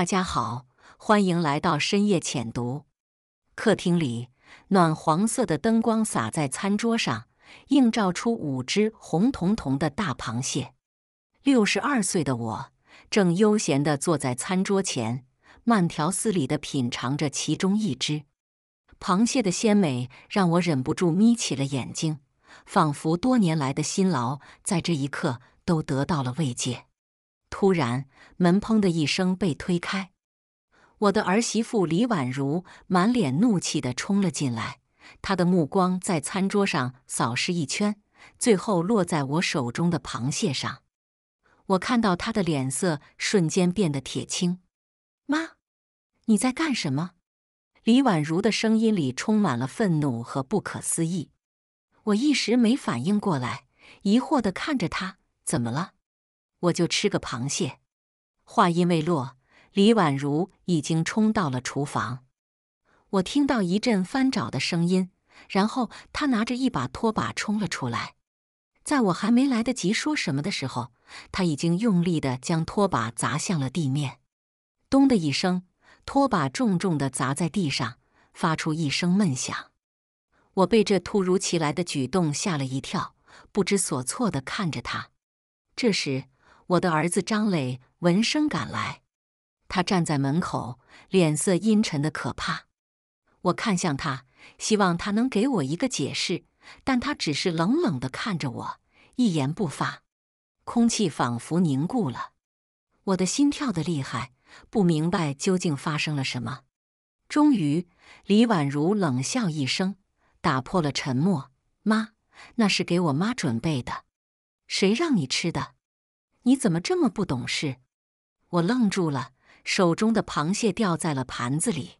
大家好，欢迎来到深夜浅读。客厅里，暖黄色的灯光洒在餐桌上，映照出五只红彤彤的大螃蟹。六十二岁的我，正悠闲地坐在餐桌前，慢条斯理地品尝着其中一只螃蟹的鲜美，让我忍不住眯起了眼睛，仿佛多年来的辛劳在这一刻都得到了慰藉。突然，门砰的一声被推开，我的儿媳妇李宛如满脸怒气的冲了进来。她的目光在餐桌上扫视一圈，最后落在我手中的螃蟹上。我看到她的脸色瞬间变得铁青。“妈，你在干什么？”李宛如的声音里充满了愤怒和不可思议。我一时没反应过来，疑惑的看着她：“怎么了？”我就吃个螃蟹。话音未落，李宛如已经冲到了厨房。我听到一阵翻找的声音，然后他拿着一把拖把冲了出来。在我还没来得及说什么的时候，他已经用力的将拖把砸向了地面，咚的一声，拖把重重的砸在地上，发出一声闷响。我被这突如其来的举动吓了一跳，不知所措的看着他。这时，我的儿子张磊闻声赶来，他站在门口，脸色阴沉的可怕。我看向他，希望他能给我一个解释，但他只是冷冷的看着我，一言不发。空气仿佛凝固了，我的心跳的厉害，不明白究竟发生了什么。终于，李宛如冷笑一声，打破了沉默：“妈，那是给我妈准备的，谁让你吃的？”你怎么这么不懂事？我愣住了，手中的螃蟹掉在了盘子里。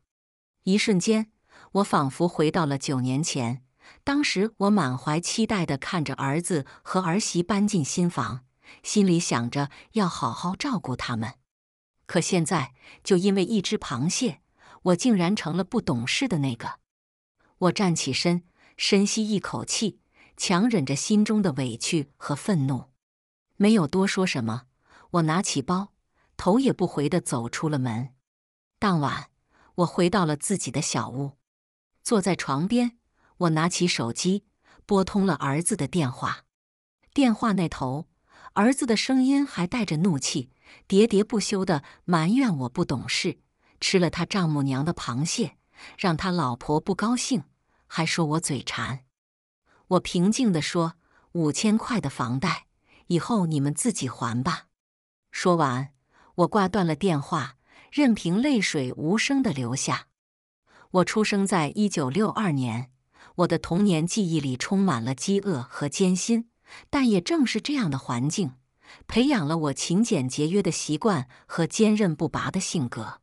一瞬间，我仿佛回到了九年前，当时我满怀期待的看着儿子和儿媳搬进新房，心里想着要好好照顾他们。可现在，就因为一只螃蟹，我竟然成了不懂事的那个。我站起身，深吸一口气，强忍着心中的委屈和愤怒。没有多说什么，我拿起包，头也不回的走出了门。当晚，我回到了自己的小屋，坐在床边，我拿起手机拨通了儿子的电话。电话那头，儿子的声音还带着怒气，喋喋不休的埋怨我不懂事，吃了他丈母娘的螃蟹，让他老婆不高兴，还说我嘴馋。我平静的说：“五千块的房贷。”以后你们自己还吧。说完，我挂断了电话，任凭泪水无声地流下。我出生在一九六二年，我的童年记忆里充满了饥饿和艰辛，但也正是这样的环境，培养了我勤俭节约的习惯和坚韧不拔的性格。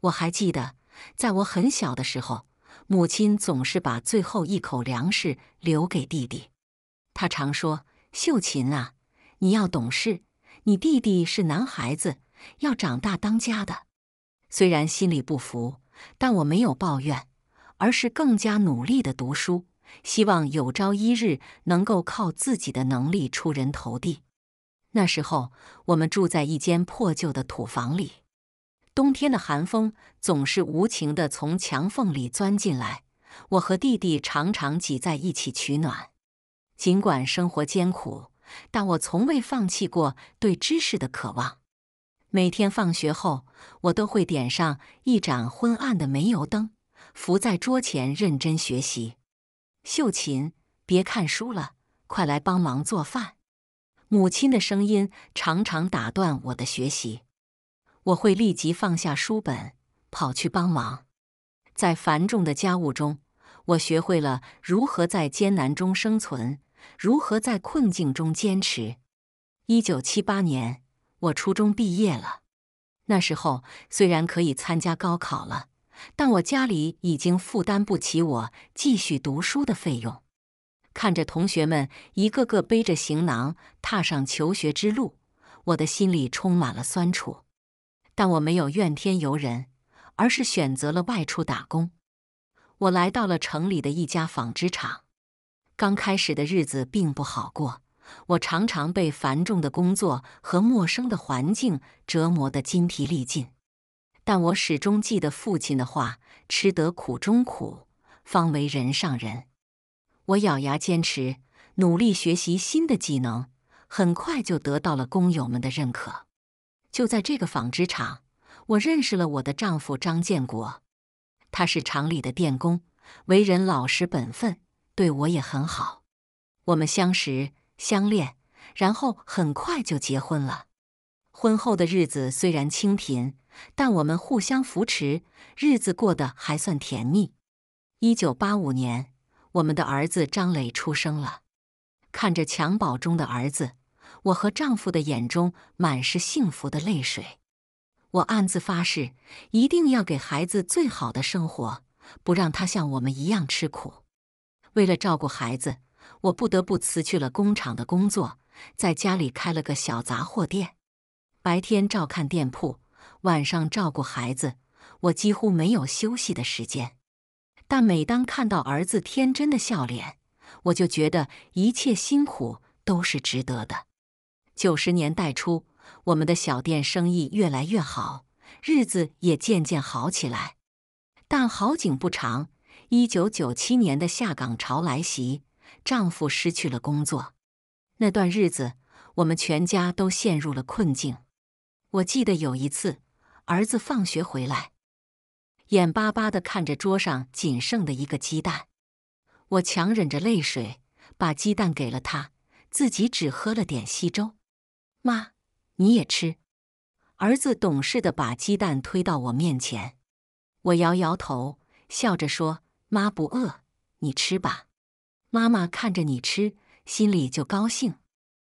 我还记得，在我很小的时候，母亲总是把最后一口粮食留给弟弟。她常说：“秀琴啊。”你要懂事，你弟弟是男孩子，要长大当家的。虽然心里不服，但我没有抱怨，而是更加努力的读书，希望有朝一日能够靠自己的能力出人头地。那时候，我们住在一间破旧的土房里，冬天的寒风总是无情的从墙缝里钻进来，我和弟弟常常挤在一起取暖。尽管生活艰苦。但我从未放弃过对知识的渴望。每天放学后，我都会点上一盏昏暗的煤油灯，伏在桌前认真学习。秀琴，别看书了，快来帮忙做饭。母亲的声音常常打断我的学习，我会立即放下书本，跑去帮忙。在繁重的家务中，我学会了如何在艰难中生存。如何在困境中坚持？一九七八年，我初中毕业了。那时候虽然可以参加高考了，但我家里已经负担不起我继续读书的费用。看着同学们一个个背着行囊踏上求学之路，我的心里充满了酸楚。但我没有怨天尤人，而是选择了外出打工。我来到了城里的一家纺织厂。刚开始的日子并不好过，我常常被繁重的工作和陌生的环境折磨得筋疲力尽。但我始终记得父亲的话：“吃得苦中苦，方为人上人。”我咬牙坚持，努力学习新的技能，很快就得到了工友们的认可。就在这个纺织厂，我认识了我的丈夫张建国，他是厂里的电工，为人老实本分。对我也很好，我们相识、相恋，然后很快就结婚了。婚后的日子虽然清贫，但我们互相扶持，日子过得还算甜蜜。一九八五年，我们的儿子张磊出生了。看着襁褓中的儿子，我和丈夫的眼中满是幸福的泪水。我暗自发誓，一定要给孩子最好的生活，不让他像我们一样吃苦。为了照顾孩子，我不得不辞去了工厂的工作，在家里开了个小杂货店。白天照看店铺，晚上照顾孩子，我几乎没有休息的时间。但每当看到儿子天真的笑脸，我就觉得一切辛苦都是值得的。九十年代初，我们的小店生意越来越好，日子也渐渐好起来。但好景不长。一九九七年的下岗潮来袭，丈夫失去了工作。那段日子，我们全家都陷入了困境。我记得有一次，儿子放学回来，眼巴巴地看着桌上仅剩的一个鸡蛋。我强忍着泪水，把鸡蛋给了他，自己只喝了点稀粥。妈，你也吃。儿子懂事地把鸡蛋推到我面前，我摇摇头，笑着说。妈不饿，你吃吧。妈妈看着你吃，心里就高兴。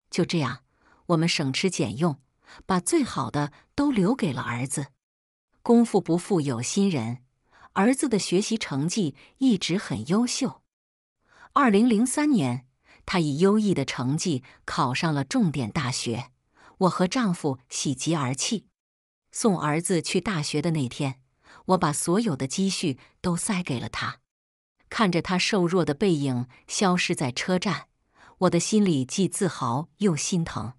就这样，我们省吃俭用，把最好的都留给了儿子。功夫不负有心人，儿子的学习成绩一直很优秀。二零零三年，他以优异的成绩考上了重点大学。我和丈夫喜极而泣。送儿子去大学的那天，我把所有的积蓄都塞给了他。看着他瘦弱的背影消失在车站，我的心里既自豪又心疼。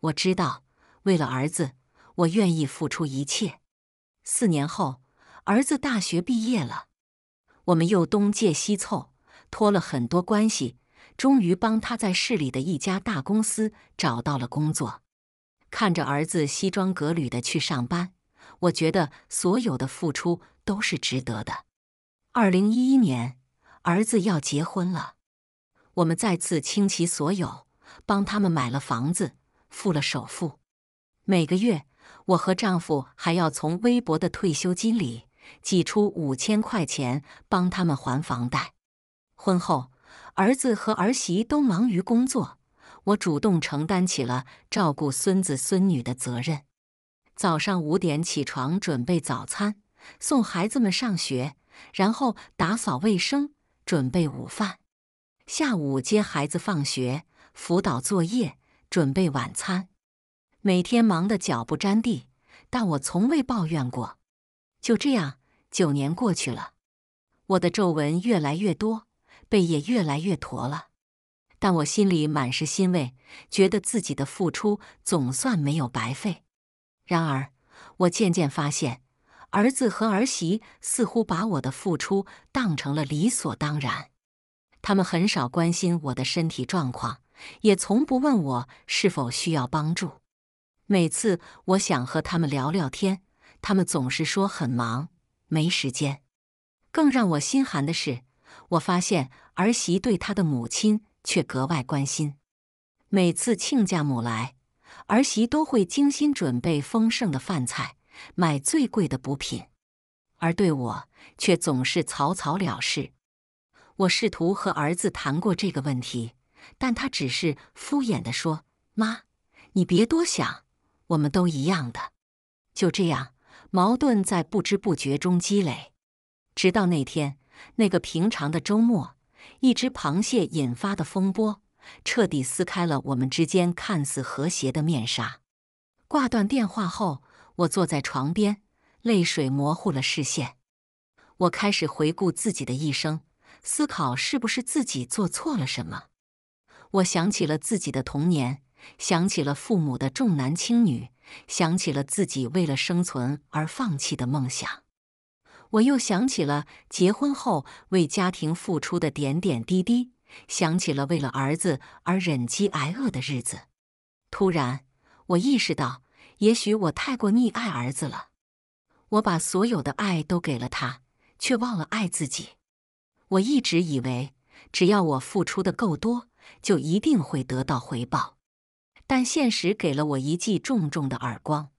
我知道，为了儿子，我愿意付出一切。四年后，儿子大学毕业了，我们又东借西凑，托了很多关系，终于帮他在市里的一家大公司找到了工作。看着儿子西装革履的去上班，我觉得所有的付出都是值得的。二零一一年，儿子要结婚了，我们再次倾其所有，帮他们买了房子，付了首付。每个月，我和丈夫还要从微薄的退休金里挤出五千块钱，帮他们还房贷。婚后，儿子和儿媳都忙于工作，我主动承担起了照顾孙子孙女的责任。早上五点起床准备早餐，送孩子们上学。然后打扫卫生，准备午饭；下午接孩子放学，辅导作业，准备晚餐。每天忙得脚不沾地，但我从未抱怨过。就这样，九年过去了，我的皱纹越来越多，背也越来越驼了。但我心里满是欣慰，觉得自己的付出总算没有白费。然而，我渐渐发现。儿子和儿媳似乎把我的付出当成了理所当然，他们很少关心我的身体状况，也从不问我是否需要帮助。每次我想和他们聊聊天，他们总是说很忙，没时间。更让我心寒的是，我发现儿媳对她的母亲却格外关心，每次亲家母来，儿媳都会精心准备丰盛的饭菜。买最贵的补品，而对我却总是草草了事。我试图和儿子谈过这个问题，但他只是敷衍地说：“妈，你别多想，我们都一样的。”就这样，矛盾在不知不觉中积累，直到那天那个平常的周末，一只螃蟹引发的风波，彻底撕开了我们之间看似和谐的面纱。挂断电话后。我坐在床边，泪水模糊了视线。我开始回顾自己的一生，思考是不是自己做错了什么。我想起了自己的童年，想起了父母的重男轻女，想起了自己为了生存而放弃的梦想。我又想起了结婚后为家庭付出的点点滴滴，想起了为了儿子而忍饥挨饿的日子。突然，我意识到。也许我太过溺爱儿子了，我把所有的爱都给了他，却忘了爱自己。我一直以为只要我付出的够多，就一定会得到回报，但现实给了我一记重重的耳光。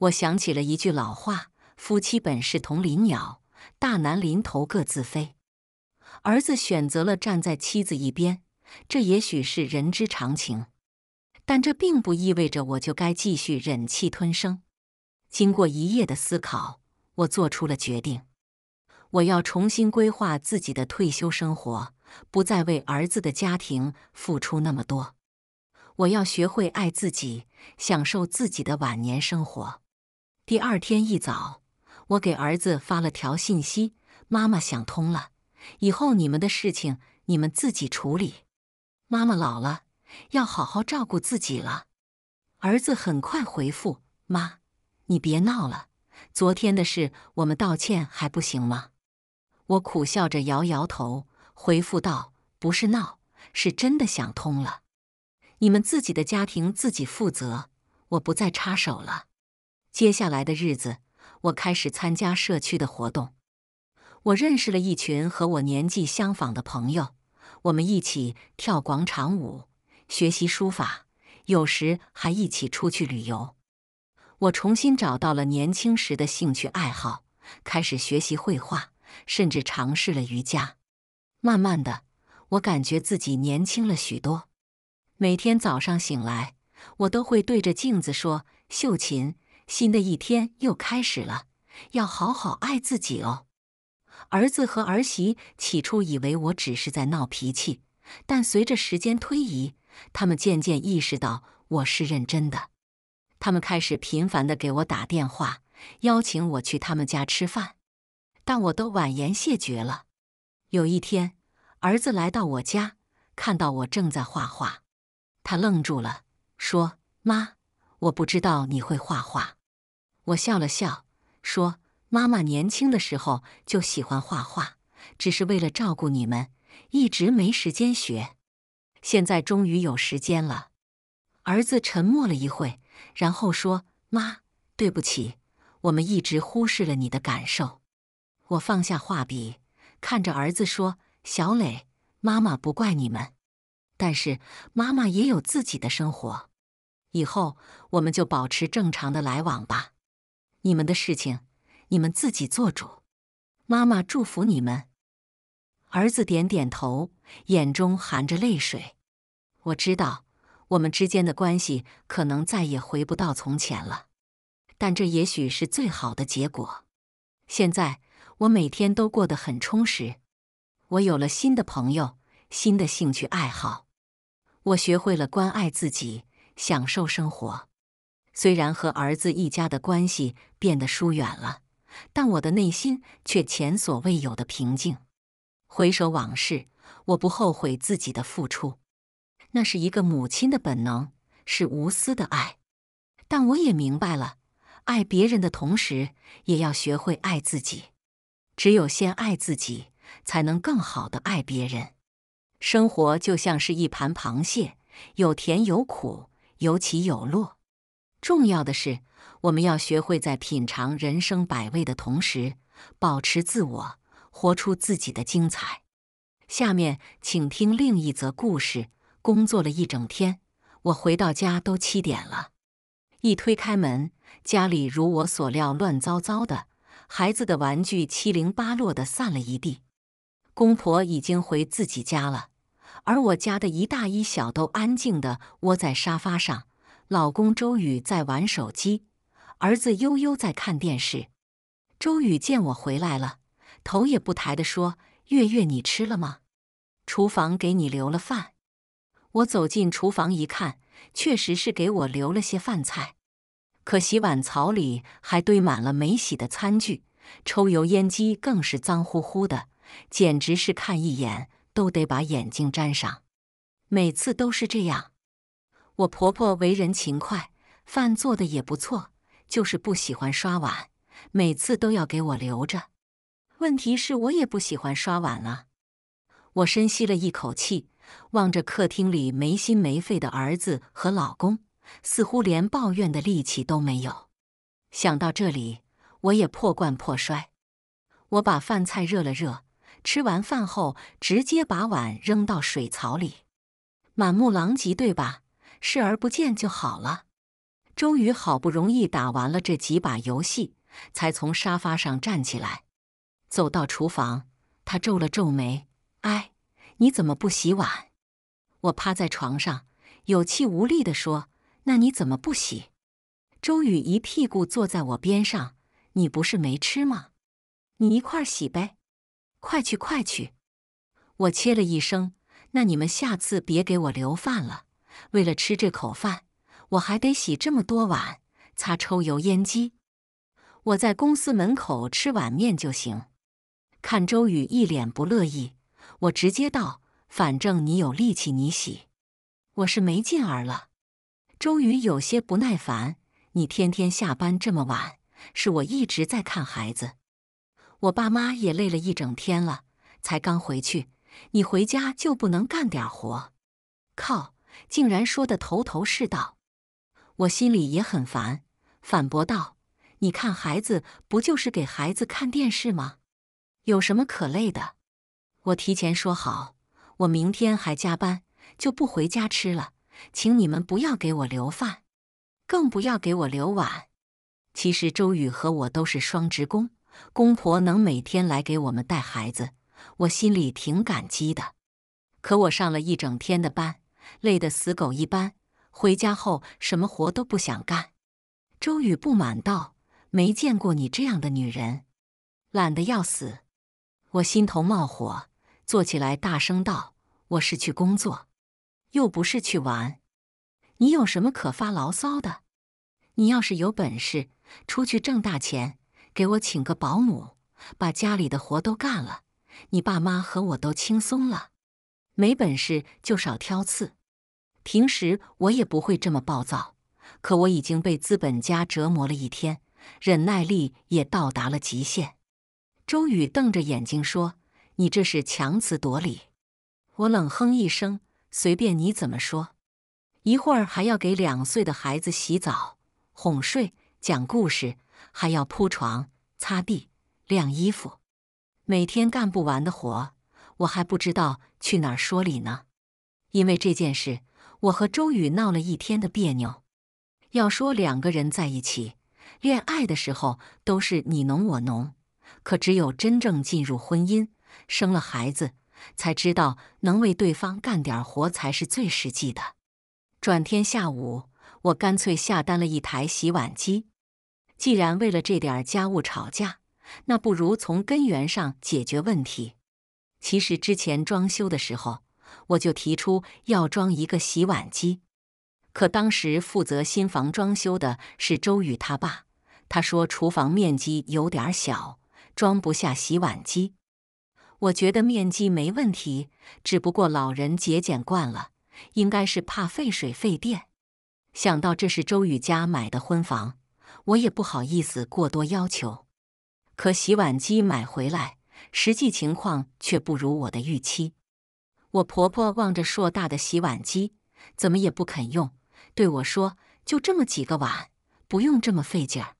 我想起了一句老话：“夫妻本是同林鸟，大难临头各自飞。”儿子选择了站在妻子一边，这也许是人之常情。但这并不意味着我就该继续忍气吞声。经过一夜的思考，我做出了决定：我要重新规划自己的退休生活，不再为儿子的家庭付出那么多。我要学会爱自己，享受自己的晚年生活。第二天一早，我给儿子发了条信息：“妈妈想通了，以后你们的事情你们自己处理。妈妈老了。”要好好照顾自己了。儿子很快回复：“妈，你别闹了，昨天的事我们道歉还不行吗？”我苦笑着摇摇头，回复道：“不是闹，是真的想通了。你们自己的家庭自己负责，我不再插手了。”接下来的日子，我开始参加社区的活动。我认识了一群和我年纪相仿的朋友，我们一起跳广场舞。学习书法，有时还一起出去旅游。我重新找到了年轻时的兴趣爱好，开始学习绘画，甚至尝试了瑜伽。慢慢的，我感觉自己年轻了许多。每天早上醒来，我都会对着镜子说：“秀琴，新的一天又开始了，要好好爱自己哦。”儿子和儿媳起初以为我只是在闹脾气，但随着时间推移，他们渐渐意识到我是认真的，他们开始频繁的给我打电话，邀请我去他们家吃饭，但我都婉言谢绝了。有一天，儿子来到我家，看到我正在画画，他愣住了，说：“妈，我不知道你会画画。”我笑了笑，说：“妈妈年轻的时候就喜欢画画，只是为了照顾你们，一直没时间学。”现在终于有时间了。儿子沉默了一会，然后说：“妈，对不起，我们一直忽视了你的感受。”我放下画笔，看着儿子说：“小磊，妈妈不怪你们，但是妈妈也有自己的生活。以后我们就保持正常的来往吧。你们的事情，你们自己做主。妈妈祝福你们。”儿子点点头，眼中含着泪水。我知道，我们之间的关系可能再也回不到从前了，但这也许是最好的结果。现在，我每天都过得很充实，我有了新的朋友，新的兴趣爱好，我学会了关爱自己，享受生活。虽然和儿子一家的关系变得疏远了，但我的内心却前所未有的平静。回首往事，我不后悔自己的付出，那是一个母亲的本能，是无私的爱。但我也明白了，爱别人的同时，也要学会爱自己。只有先爱自己，才能更好的爱别人。生活就像是一盘螃蟹，有甜有苦，有起有落。重要的是，我们要学会在品尝人生百味的同时，保持自我。活出自己的精彩。下面请听另一则故事。工作了一整天，我回到家都七点了。一推开门，家里如我所料，乱糟糟的，孩子的玩具七零八落的散了一地。公婆已经回自己家了，而我家的一大一小都安静的窝在沙发上。老公周宇在玩手机，儿子悠悠在看电视。周宇见我回来了。头也不抬地说：“月月，你吃了吗？厨房给你留了饭。”我走进厨房一看，确实是给我留了些饭菜，可洗碗槽里还堆满了没洗的餐具，抽油烟机更是脏乎乎的，简直是看一眼都得把眼睛粘上。每次都是这样。我婆婆为人勤快，饭做的也不错，就是不喜欢刷碗，每次都要给我留着。问题是，我也不喜欢刷碗了。我深吸了一口气，望着客厅里没心没肺的儿子和老公，似乎连抱怨的力气都没有。想到这里，我也破罐破摔。我把饭菜热了热，吃完饭后直接把碗扔到水槽里，满目狼藉，对吧？视而不见就好了。周瑜好不容易打完了这几把游戏，才从沙发上站起来。走到厨房，他皱了皱眉：“哎，你怎么不洗碗？”我趴在床上，有气无力地说：“那你怎么不洗？”周宇一屁股坐在我边上：“你不是没吃吗？你一块洗呗，快去快去！”我切了一声：“那你们下次别给我留饭了，为了吃这口饭，我还得洗这么多碗，擦抽油烟机。我在公司门口吃碗面就行。”看周宇一脸不乐意，我直接道：“反正你有力气，你洗，我是没劲儿了。”周宇有些不耐烦：“你天天下班这么晚，是我一直在看孩子，我爸妈也累了一整天了，才刚回去。你回家就不能干点活？靠！竟然说的头头是道。”我心里也很烦，反驳道：“你看孩子，不就是给孩子看电视吗？”有什么可累的？我提前说好，我明天还加班，就不回家吃了，请你们不要给我留饭，更不要给我留碗。其实周宇和我都是双职工，公婆能每天来给我们带孩子，我心里挺感激的。可我上了一整天的班，累得死狗一般，回家后什么活都不想干。周宇不满道：“没见过你这样的女人，懒得要死。”我心头冒火，坐起来大声道：“我是去工作，又不是去玩。你有什么可发牢骚的？你要是有本事，出去挣大钱，给我请个保姆，把家里的活都干了，你爸妈和我都轻松了。没本事就少挑刺。平时我也不会这么暴躁，可我已经被资本家折磨了一天，忍耐力也到达了极限。”周宇瞪着眼睛说：“你这是强词夺理！”我冷哼一声：“随便你怎么说，一会儿还要给两岁的孩子洗澡、哄睡、讲故事，还要铺床、擦地、晾衣服，每天干不完的活，我还不知道去哪儿说理呢。”因为这件事，我和周宇闹了一天的别扭。要说两个人在一起恋爱的时候，都是你侬我侬。可只有真正进入婚姻，生了孩子，才知道能为对方干点活才是最实际的。转天下午，我干脆下单了一台洗碗机。既然为了这点家务吵架，那不如从根源上解决问题。其实之前装修的时候，我就提出要装一个洗碗机，可当时负责新房装修的是周宇他爸，他说厨房面积有点小。装不下洗碗机，我觉得面积没问题，只不过老人节俭惯了，应该是怕费水费电。想到这是周宇家买的婚房，我也不好意思过多要求。可洗碗机买回来，实际情况却不如我的预期。我婆婆望着硕大的洗碗机，怎么也不肯用，对我说：“就这么几个碗，不用这么费劲儿。”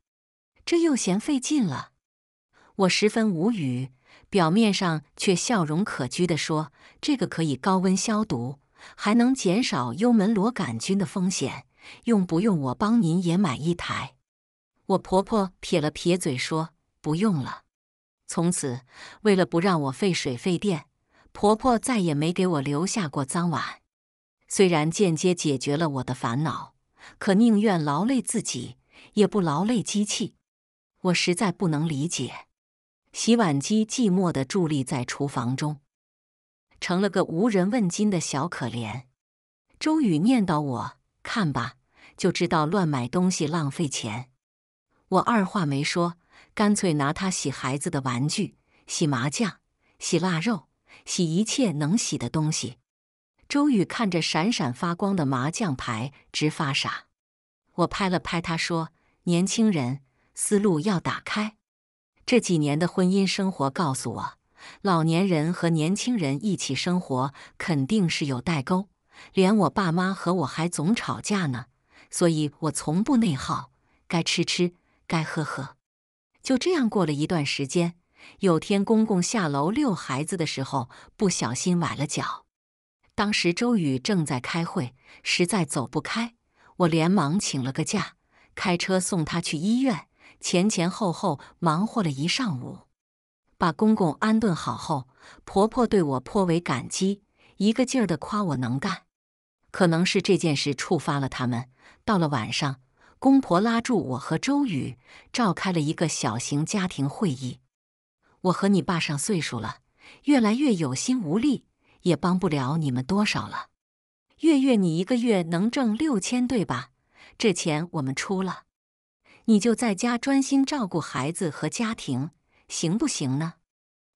这又嫌费劲了。我十分无语，表面上却笑容可掬的说：“这个可以高温消毒，还能减少幽门螺杆菌的风险，用不用我帮您也买一台？”我婆婆撇了撇嘴说：“不用了。”从此，为了不让我费水费电，婆婆再也没给我留下过脏碗。虽然间接解决了我的烦恼，可宁愿劳累自己，也不劳累机器，我实在不能理解。洗碗机寂寞地伫立在厨房中，成了个无人问津的小可怜。周宇念叨：“我看吧，就知道乱买东西，浪费钱。”我二话没说，干脆拿它洗孩子的玩具、洗麻将、洗腊肉、洗一切能洗的东西。周宇看着闪闪发光的麻将牌，直发傻。我拍了拍他，说：“年轻人，思路要打开。”这几年的婚姻生活告诉我，老年人和年轻人一起生活肯定是有代沟，连我爸妈和我还总吵架呢，所以我从不内耗，该吃吃，该喝喝，就这样过了一段时间。有天公公下楼遛孩子的时候不小心崴了脚，当时周宇正在开会，实在走不开，我连忙请了个假，开车送他去医院。前前后后忙活了一上午，把公公安顿好后，婆婆对我颇为感激，一个劲儿的夸我能干。可能是这件事触发了他们，到了晚上，公婆拉住我和周宇，召开了一个小型家庭会议。我和你爸上岁数了，越来越有心无力，也帮不了你们多少了。月月，你一个月能挣六千，对吧？这钱我们出了。你就在家专心照顾孩子和家庭，行不行呢？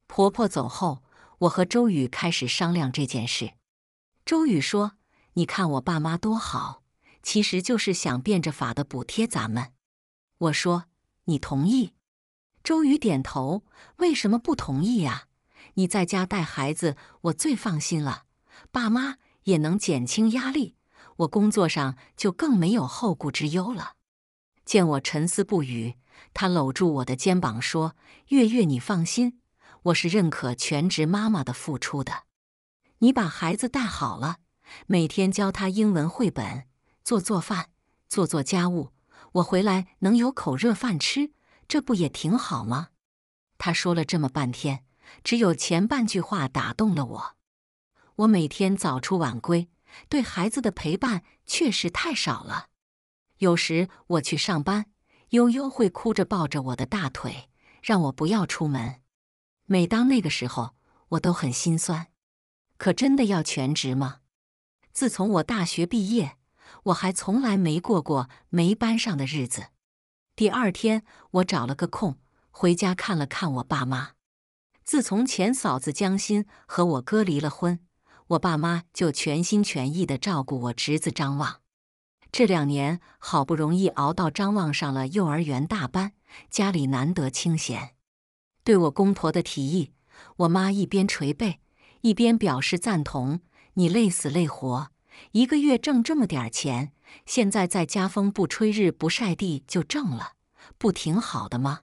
婆婆走后，我和周宇开始商量这件事。周宇说：“你看我爸妈多好，其实就是想变着法的补贴咱们。”我说：“你同意？”周宇点头。为什么不同意呀？你在家带孩子，我最放心了，爸妈也能减轻压力，我工作上就更没有后顾之忧了。见我沉思不语，他搂住我的肩膀说：“月月，你放心，我是认可全职妈妈的付出的。你把孩子带好了，每天教他英文绘本，做做饭，做做家务，我回来能有口热饭吃，这不也挺好吗？”他说了这么半天，只有前半句话打动了我。我每天早出晚归，对孩子的陪伴确实太少了。有时我去上班，悠悠会哭着抱着我的大腿，让我不要出门。每当那个时候，我都很心酸。可真的要全职吗？自从我大学毕业，我还从来没过过没班上的日子。第二天，我找了个空回家看了看我爸妈。自从前嫂子江心和我哥离了婚，我爸妈就全心全意地照顾我侄子张望。这两年好不容易熬到张望上了幼儿园大班，家里难得清闲。对我公婆的提议，我妈一边捶背一边表示赞同：“你累死累活，一个月挣这么点钱，现在在家风不吹日不晒地就挣了，不挺好的吗？”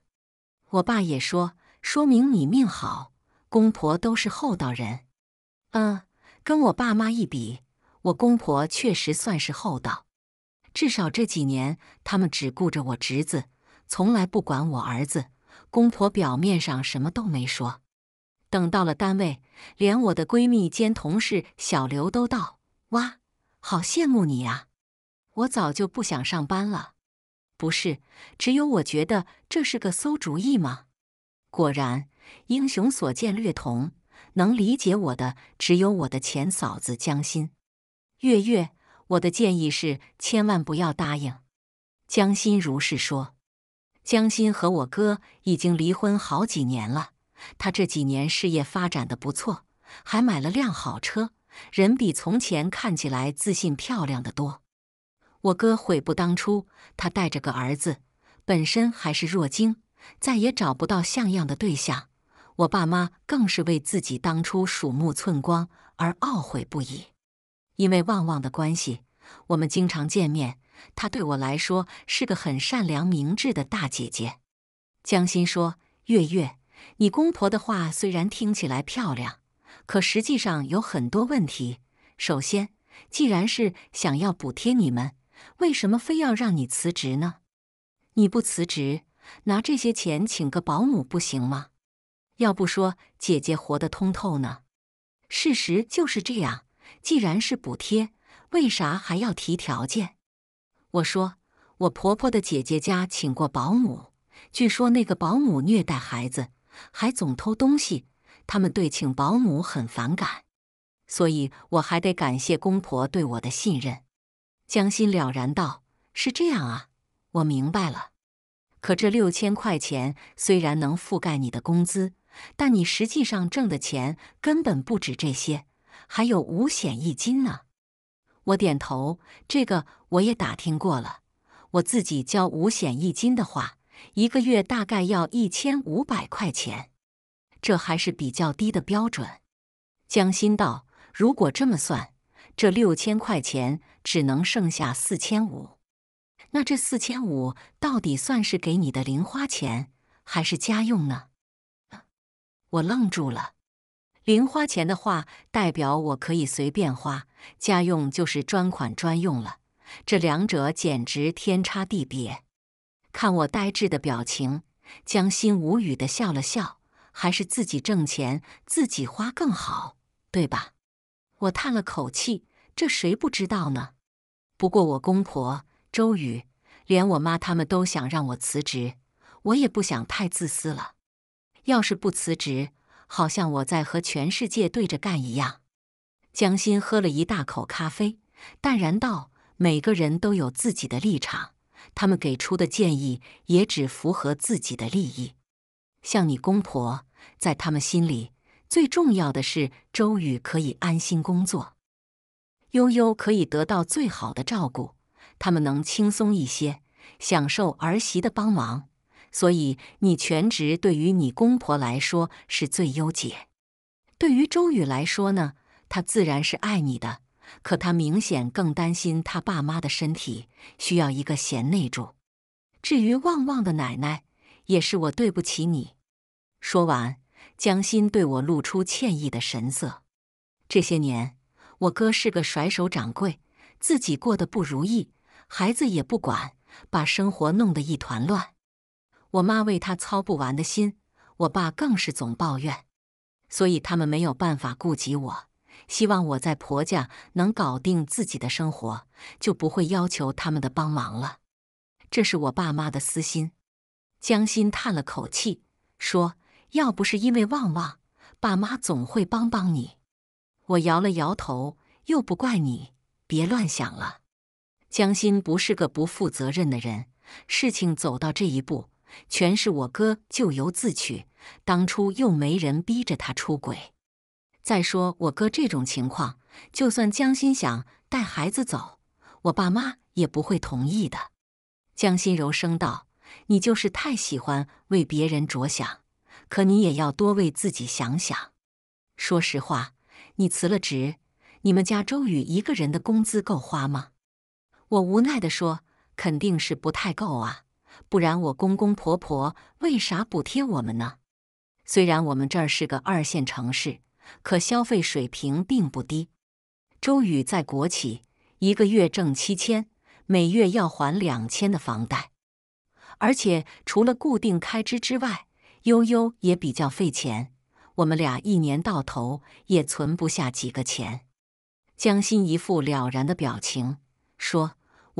我爸也说：“说明你命好，公婆都是厚道人。”嗯，跟我爸妈一比，我公婆确实算是厚道。至少这几年，他们只顾着我侄子，从来不管我儿子。公婆表面上什么都没说，等到了单位，连我的闺蜜兼同事小刘都道：“哇，好羡慕你呀！”我早就不想上班了，不是？只有我觉得这是个馊主意吗？果然，英雄所见略同，能理解我的只有我的前嫂子江心。月月。我的建议是，千万不要答应。江心如是说。江心和我哥已经离婚好几年了，他这几年事业发展的不错，还买了辆好车，人比从前看起来自信、漂亮的多。我哥悔不当初，他带着个儿子，本身还是弱精，再也找不到像样的对象。我爸妈更是为自己当初鼠目寸光而懊悔不已。因为旺旺的关系，我们经常见面。她对我来说是个很善良、明智的大姐姐。江心说：“月月，你公婆的话虽然听起来漂亮，可实际上有很多问题。首先，既然是想要补贴你们，为什么非要让你辞职呢？你不辞职，拿这些钱请个保姆不行吗？要不说姐姐活得通透呢？事实就是这样。”既然是补贴，为啥还要提条件？我说我婆婆的姐姐家请过保姆，据说那个保姆虐待孩子，还总偷东西，他们对请保姆很反感，所以我还得感谢公婆对我的信任。江心了然道：“是这样啊，我明白了。可这六千块钱虽然能覆盖你的工资，但你实际上挣的钱根本不止这些。”还有五险一金呢，我点头，这个我也打听过了。我自己交五险一金的话，一个月大概要一千五百块钱，这还是比较低的标准。江心道，如果这么算，这六千块钱只能剩下四千五。那这四千五到底算是给你的零花钱，还是家用呢？我愣住了。零花钱的话，代表我可以随便花；家用就是专款专用了。这两者简直天差地别。看我呆滞的表情，江心无语地笑了笑。还是自己挣钱自己花更好，对吧？我叹了口气，这谁不知道呢？不过我公婆、周宇，连我妈他们都想让我辞职，我也不想太自私了。要是不辞职，好像我在和全世界对着干一样。江心喝了一大口咖啡，淡然道：“每个人都有自己的立场，他们给出的建议也只符合自己的利益。像你公婆，在他们心里，最重要的是周宇可以安心工作，悠悠可以得到最好的照顾，他们能轻松一些，享受儿媳的帮忙。”所以你全职对于你公婆来说是最优解，对于周宇来说呢，他自然是爱你的，可他明显更担心他爸妈的身体，需要一个贤内助。至于旺旺的奶奶，也是我对不起你。说完，江心对我露出歉意的神色。这些年，我哥是个甩手掌柜，自己过得不如意，孩子也不管，把生活弄得一团乱。我妈为他操不完的心，我爸更是总抱怨，所以他们没有办法顾及我。希望我在婆家能搞定自己的生活，就不会要求他们的帮忙了。这是我爸妈的私心。江心叹了口气说：“要不是因为旺旺，爸妈总会帮帮你。”我摇了摇头，又不怪你，别乱想了。江心不是个不负责任的人，事情走到这一步。全是我哥咎由自取，当初又没人逼着他出轨。再说我哥这种情况，就算江心想带孩子走，我爸妈也不会同意的。江心柔声道：“你就是太喜欢为别人着想，可你也要多为自己想想。说实话，你辞了职，你们家周宇一个人的工资够花吗？”我无奈地说：“肯定是不太够啊。”不然我公公婆婆为啥补贴我们呢？虽然我们这儿是个二线城市，可消费水平并不低。周宇在国企，一个月挣七千，每月要还两千的房贷，而且除了固定开支之外，悠悠也比较费钱，我们俩一年到头也存不下几个钱。江心一副了然的表情，说：“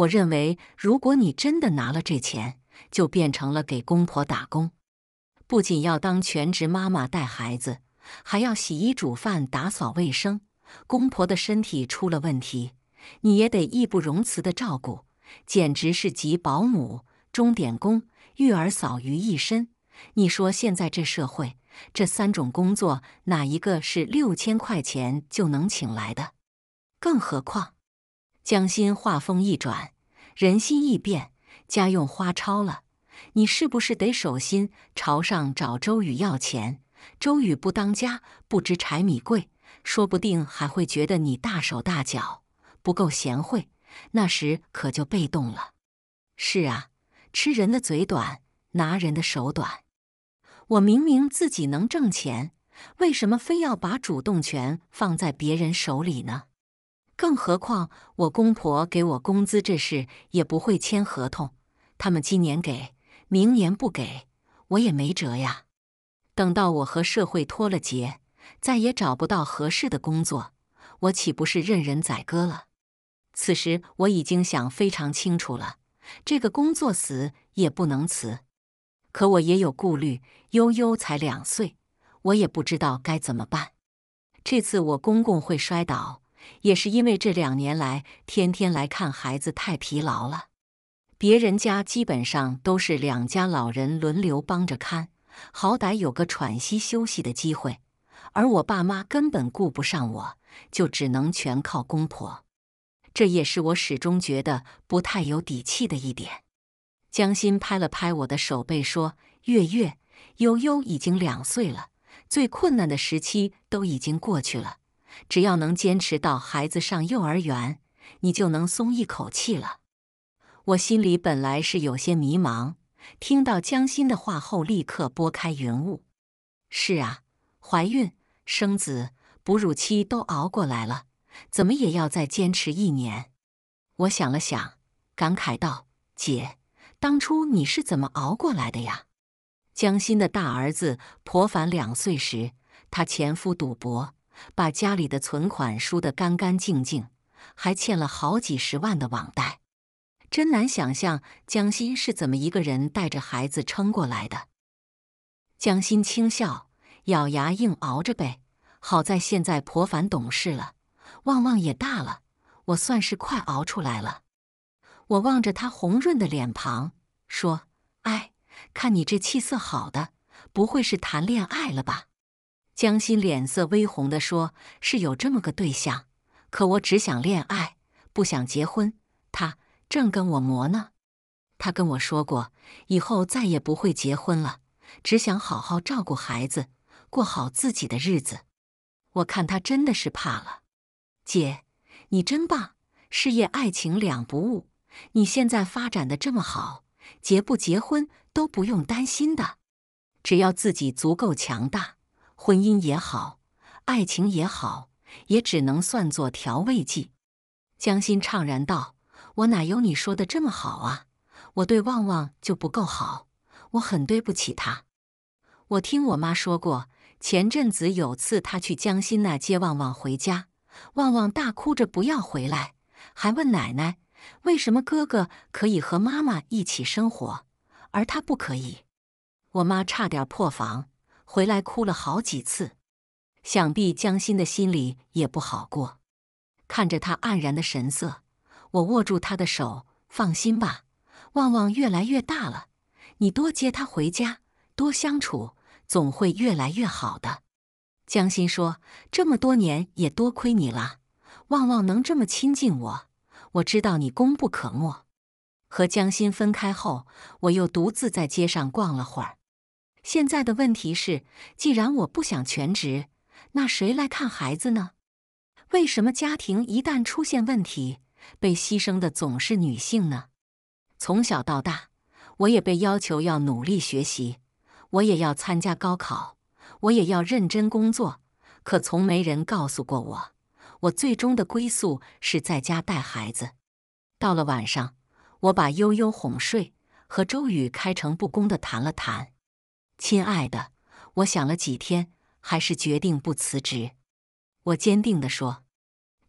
我认为，如果你真的拿了这钱。”就变成了给公婆打工，不仅要当全职妈妈带孩子，还要洗衣、煮饭、打扫卫生。公婆的身体出了问题，你也得义不容辞的照顾，简直是集保姆、钟点工、育儿嫂于一身。你说现在这社会，这三种工作哪一个是六千块钱就能请来的？更何况，江心话锋一转，人心易变。家用花超了，你是不是得手心朝上找周宇要钱？周宇不当家不知柴米贵，说不定还会觉得你大手大脚，不够贤惠。那时可就被动了。是啊，吃人的嘴短，拿人的手短。我明明自己能挣钱，为什么非要把主动权放在别人手里呢？更何况我公婆给我工资这事也不会签合同。他们今年给，明年不给，我也没辙呀。等到我和社会脱了节，再也找不到合适的工作，我岂不是任人宰割了？此时我已经想非常清楚了，这个工作死也不能辞。可我也有顾虑，悠悠才两岁，我也不知道该怎么办。这次我公公会摔倒，也是因为这两年来天天来看孩子太疲劳了。别人家基本上都是两家老人轮流帮着看，好歹有个喘息休息的机会，而我爸妈根本顾不上我，就只能全靠公婆。这也是我始终觉得不太有底气的一点。江心拍了拍我的手背，说：“月月、悠悠已经两岁了，最困难的时期都已经过去了，只要能坚持到孩子上幼儿园，你就能松一口气了。”我心里本来是有些迷茫，听到江心的话后，立刻拨开云雾。是啊，怀孕、生子、哺乳期都熬过来了，怎么也要再坚持一年。我想了想，感慨道：“姐，当初你是怎么熬过来的呀？”江心的大儿子婆凡两岁时，他前夫赌博，把家里的存款输得干干净净，还欠了好几十万的网贷。真难想象江心是怎么一个人带着孩子撑过来的。江心轻笑，咬牙硬熬着呗。好在现在婆烦懂事了，旺旺也大了，我算是快熬出来了。我望着她红润的脸庞，说：“哎，看你这气色好的，不会是谈恋爱了吧？”江心脸色微红的说：“是有这么个对象，可我只想恋爱，不想结婚。”他。正跟我磨呢，他跟我说过，以后再也不会结婚了，只想好好照顾孩子，过好自己的日子。我看他真的是怕了。姐，你真棒，事业爱情两不误。你现在发展的这么好，结不结婚都不用担心的，只要自己足够强大，婚姻也好，爱情也好，也只能算作调味剂。江心怅然道。我哪有你说的这么好啊！我对旺旺就不够好，我很对不起他。我听我妈说过，前阵子有次她去江心那接旺旺回家，旺旺大哭着不要回来，还问奶奶为什么哥哥可以和妈妈一起生活，而他不可以。我妈差点破防，回来哭了好几次。想必江心的心里也不好过，看着他黯然的神色。我握住他的手，放心吧，旺旺越来越大了。你多接他回家，多相处，总会越来越好的。江心说：“这么多年也多亏你了，旺旺能这么亲近我，我知道你功不可没。”和江心分开后，我又独自在街上逛了会儿。现在的问题是，既然我不想全职，那谁来看孩子呢？为什么家庭一旦出现问题？被牺牲的总是女性呢。从小到大，我也被要求要努力学习，我也要参加高考，我也要认真工作。可从没人告诉过我，我最终的归宿是在家带孩子。到了晚上，我把悠悠哄睡，和周宇开诚布公地谈了谈。亲爱的，我想了几天，还是决定不辞职。我坚定地说。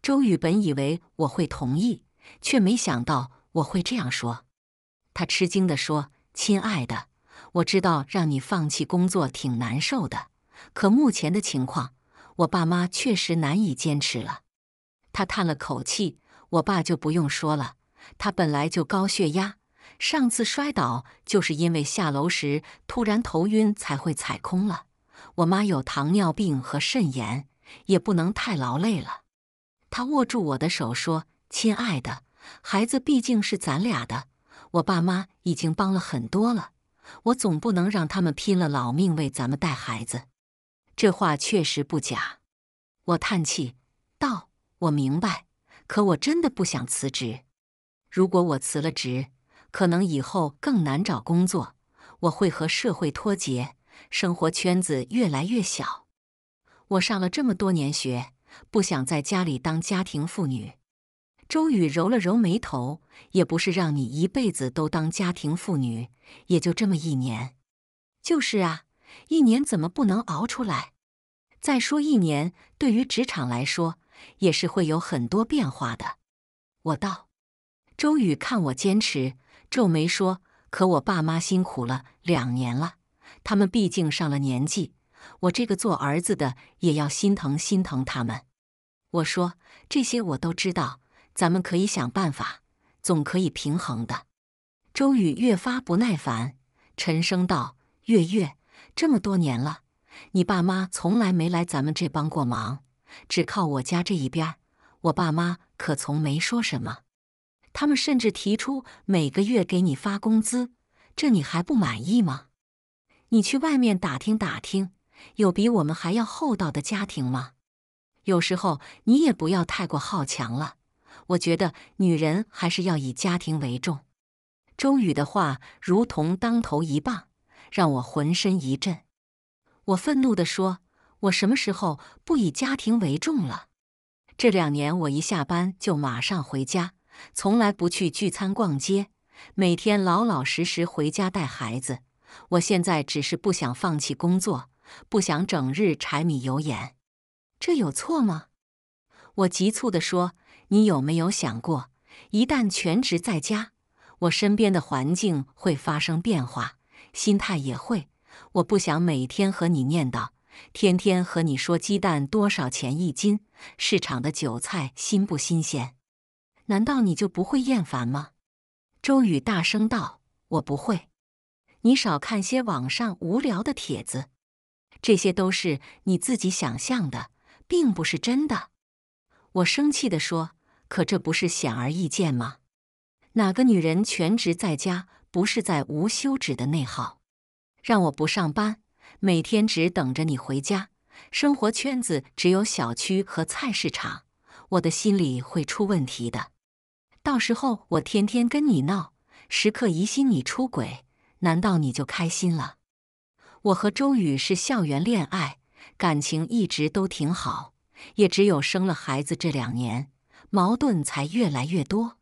周宇本以为我会同意，却没想到我会这样说。他吃惊地说：“亲爱的，我知道让你放弃工作挺难受的，可目前的情况，我爸妈确实难以坚持了。”他叹了口气：“我爸就不用说了，他本来就高血压，上次摔倒就是因为下楼时突然头晕才会踩空了。我妈有糖尿病和肾炎，也不能太劳累了。”他握住我的手说：“亲爱的孩子，毕竟是咱俩的。我爸妈已经帮了很多了，我总不能让他们拼了老命为咱们带孩子。”这话确实不假。我叹气道：“我明白，可我真的不想辞职。如果我辞了职，可能以后更难找工作，我会和社会脱节，生活圈子越来越小。我上了这么多年学。”不想在家里当家庭妇女。周宇揉了揉眉头，也不是让你一辈子都当家庭妇女，也就这么一年。就是啊，一年怎么不能熬出来？再说一年，对于职场来说，也是会有很多变化的。我道。周宇看我坚持，皱眉说：“可我爸妈辛苦了两年了，他们毕竟上了年纪。”我这个做儿子的也要心疼心疼他们。我说这些我都知道，咱们可以想办法，总可以平衡的。周宇越发不耐烦，沉声道：“月月，这么多年了，你爸妈从来没来咱们这帮过忙，只靠我家这一边，我爸妈可从没说什么。他们甚至提出每个月给你发工资，这你还不满意吗？你去外面打听打听。”有比我们还要厚道的家庭吗？有时候你也不要太过好强了。我觉得女人还是要以家庭为重。周宇的话如同当头一棒，让我浑身一震。我愤怒地说：“我什么时候不以家庭为重了？这两年我一下班就马上回家，从来不去聚餐逛街，每天老老实实回家带孩子。我现在只是不想放弃工作。”不想整日柴米油盐，这有错吗？我急促的说：“你有没有想过，一旦全职在家，我身边的环境会发生变化，心态也会。我不想每天和你念叨，天天和你说鸡蛋多少钱一斤，市场的韭菜新不新鲜？难道你就不会厌烦吗？”周宇大声道：“我不会，你少看些网上无聊的帖子。”这些都是你自己想象的，并不是真的。我生气的说：“可这不是显而易见吗？哪个女人全职在家不是在无休止的内耗？让我不上班，每天只等着你回家，生活圈子只有小区和菜市场，我的心里会出问题的。到时候我天天跟你闹，时刻疑心你出轨，难道你就开心了？”我和周宇是校园恋爱，感情一直都挺好。也只有生了孩子这两年，矛盾才越来越多。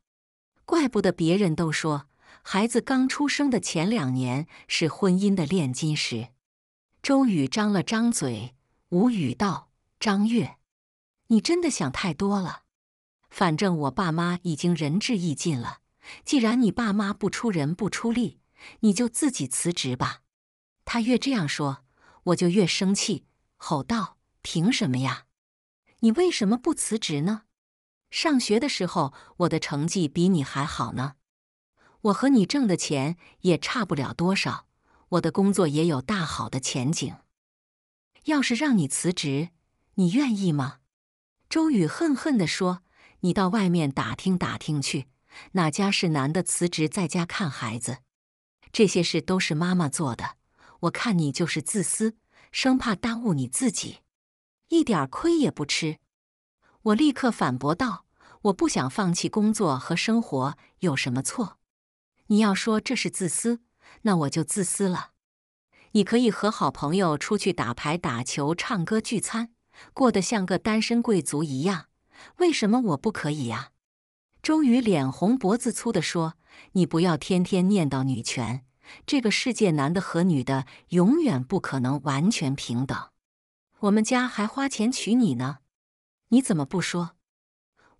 怪不得别人都说，孩子刚出生的前两年是婚姻的炼金石。周宇张了张嘴，无语道：“张月，你真的想太多了。反正我爸妈已经仁至义尽了。既然你爸妈不出人不出力，你就自己辞职吧。”他越这样说，我就越生气，吼道：“凭什么呀？你为什么不辞职呢？上学的时候，我的成绩比你还好呢。我和你挣的钱也差不了多少，我的工作也有大好的前景。要是让你辞职，你愿意吗？”周宇恨恨地说：“你到外面打听打听去，哪家是男的辞职在家看孩子？这些事都是妈妈做的。”我看你就是自私，生怕耽误你自己，一点亏也不吃。我立刻反驳道：“我不想放弃工作和生活有什么错？你要说这是自私，那我就自私了。你可以和好朋友出去打牌、打球、唱歌、聚餐，过得像个单身贵族一样，为什么我不可以呀？”周瑜脸红脖子粗的说：“你不要天天念叨女权。”这个世界，男的和女的永远不可能完全平等。我们家还花钱娶你呢，你怎么不说？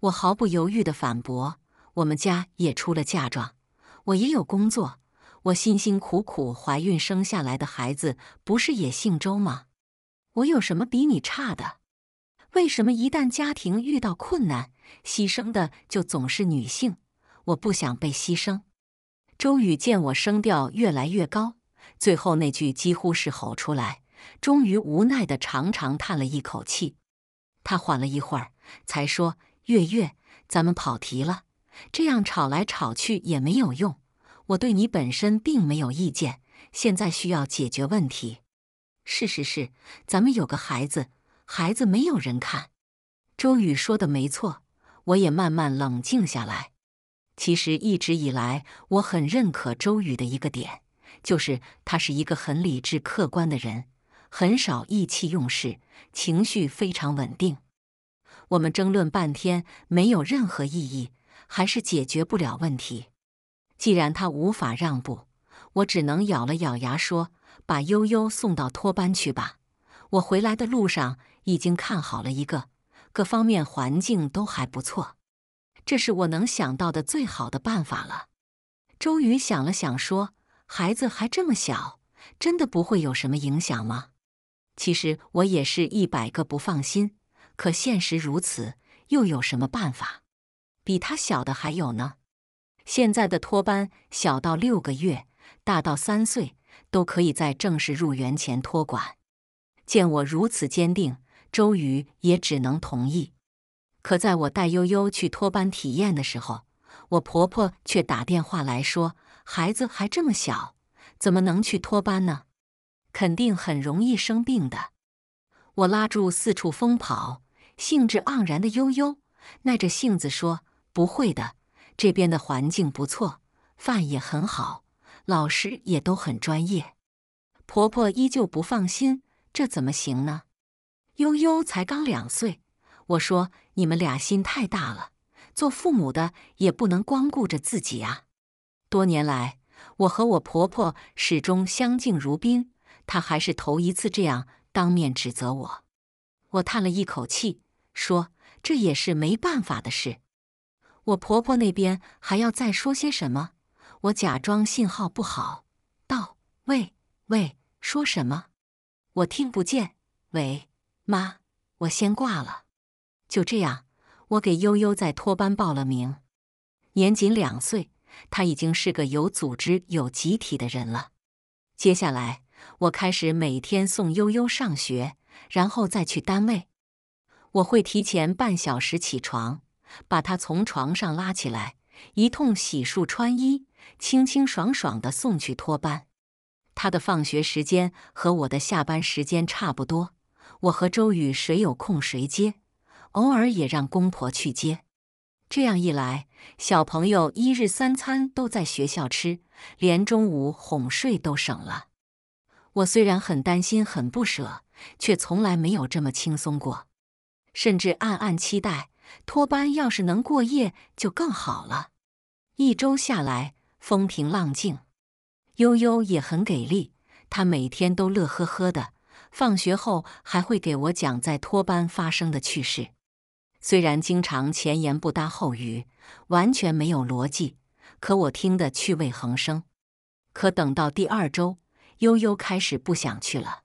我毫不犹豫地反驳：我们家也出了嫁妆，我也有工作，我辛辛苦苦怀孕生下来的孩子不是也姓周吗？我有什么比你差的？为什么一旦家庭遇到困难，牺牲的就总是女性？我不想被牺牲。周宇见我声调越来越高，最后那句几乎是吼出来，终于无奈的长长叹了一口气。他缓了一会儿，才说：“月月，咱们跑题了，这样吵来吵去也没有用。我对你本身并没有意见，现在需要解决问题。事实是，咱们有个孩子，孩子没有人看。”周宇说的没错，我也慢慢冷静下来。其实一直以来，我很认可周宇的一个点，就是他是一个很理智、客观的人，很少意气用事，情绪非常稳定。我们争论半天没有任何意义，还是解决不了问题。既然他无法让步，我只能咬了咬牙说：“把悠悠送到托班去吧。”我回来的路上已经看好了一个，各方面环境都还不错。这是我能想到的最好的办法了。周瑜想了想说：“孩子还这么小，真的不会有什么影响吗？”其实我也是一百个不放心，可现实如此，又有什么办法？比他小的还有呢。现在的托班，小到六个月，大到三岁，都可以在正式入园前托管。见我如此坚定，周瑜也只能同意。可在我带悠悠去托班体验的时候，我婆婆却打电话来说：“孩子还这么小，怎么能去托班呢？肯定很容易生病的。”我拉住四处疯跑、兴致盎然的悠悠，耐着性子说：“不会的，这边的环境不错，饭也很好，老师也都很专业。”婆婆依旧不放心：“这怎么行呢？悠悠才刚两岁。”我说。你们俩心太大了，做父母的也不能光顾着自己啊。多年来，我和我婆婆始终相敬如宾，她还是头一次这样当面指责我。我叹了一口气，说：“这也是没办法的事。”我婆婆那边还要再说些什么，我假装信号不好，道：“喂，喂，说什么？我听不见。喂，妈，我先挂了。”就这样，我给悠悠在托班报了名。年仅两岁，他已经是个有组织、有集体的人了。接下来，我开始每天送悠悠上学，然后再去单位。我会提前半小时起床，把他从床上拉起来，一通洗漱、穿衣，清清爽爽的送去托班。他的放学时间和我的下班时间差不多，我和周宇谁有空谁接。偶尔也让公婆去接，这样一来，小朋友一日三餐都在学校吃，连中午哄睡都省了。我虽然很担心、很不舍，却从来没有这么轻松过，甚至暗暗期待托班要是能过夜就更好了。一周下来，风平浪静，悠悠也很给力，他每天都乐呵呵的，放学后还会给我讲在托班发生的趣事。虽然经常前言不搭后语，完全没有逻辑，可我听得趣味横生。可等到第二周，悠悠开始不想去了。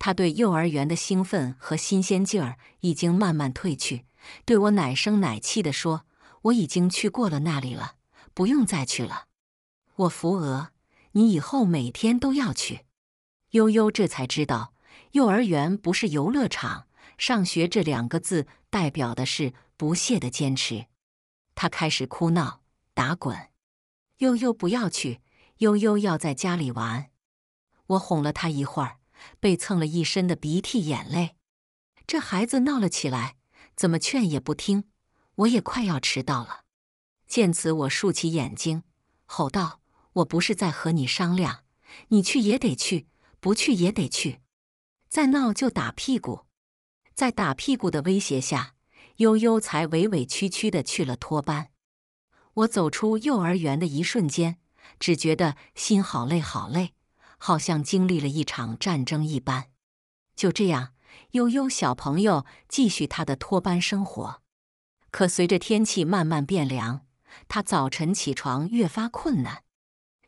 他对幼儿园的兴奋和新鲜劲儿已经慢慢褪去，对我奶声奶气的说：“我已经去过了那里了，不用再去了。”我扶额：“你以后每天都要去。”悠悠这才知道，幼儿园不是游乐场，上学这两个字。代表的是不懈的坚持。他开始哭闹、打滚。悠悠不要去，悠悠要在家里玩。我哄了他一会儿，被蹭了一身的鼻涕眼泪。这孩子闹了起来，怎么劝也不听。我也快要迟到了。见此，我竖起眼睛，吼道：“我不是在和你商量，你去也得去，不去也得去。再闹就打屁股。”在打屁股的威胁下，悠悠才委委屈屈的去了托班。我走出幼儿园的一瞬间，只觉得心好累，好累，好像经历了一场战争一般。就这样，悠悠小朋友继续他的托班生活。可随着天气慢慢变凉，他早晨起床越发困难。